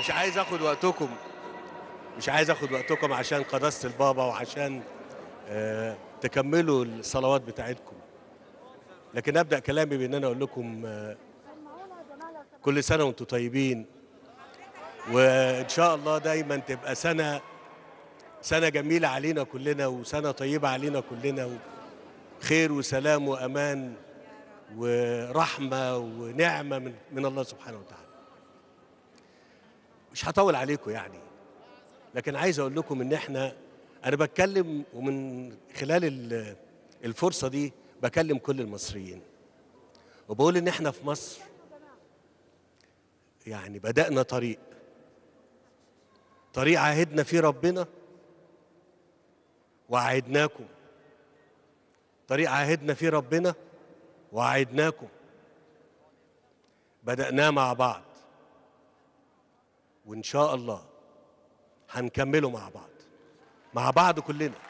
مش عايز اخد وقتكم مش عايز اخد وقتكم عشان قداسه البابا وعشان آه، تكملوا الصلوات بتاعتكم لكن ابدا كلامي بان انا اقول لكم آه، كل سنه وانتم طيبين وان شاء الله دايما تبقى سنه سنه جميله علينا كلنا وسنه طيبه علينا كلنا خير وسلام وامان ورحمه ونعمه من الله سبحانه وتعالى مش هطول عليكم يعني لكن عايز اقول لكم ان احنا انا بتكلم ومن خلال الفرصه دي بكلم كل المصريين وبقول ان احنا في مصر يعني بدانا طريق طريق عهدنا فيه ربنا وعهدناكم طريق عهدنا فيه ربنا وعهدناكم بدأناه مع بعض وإن شاء الله هنكمله مع بعض مع بعض كلنا